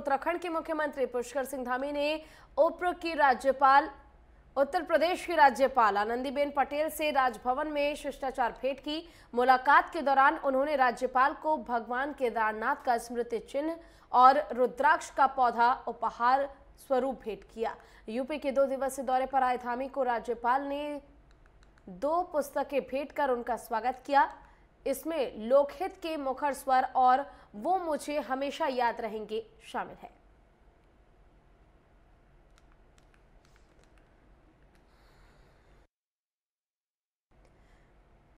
उत्तराखंड के मुख्यमंत्री पुष्कर सिंह धामी ने उप्र की राज्यपाल उत्तर प्रदेश की राज्यपाल आनंदीबेन पटेल से राजभवन में शिष्टाचार भेंट की मुलाकात के दौरान उन्होंने राज्यपाल को भगवान केदारनाथ का स्मृति चिन्ह और रुद्राक्ष का पौधा उपहार स्वरूप भेंट किया यूपी के दो दिवसीय दौरे पर आए धामी को राज्यपाल ने दो पुस्तकें भेंट कर उनका स्वागत किया इसमें लोकहित के मुखर स्वर और वो मुझे हमेशा याद रहेंगे शामिल है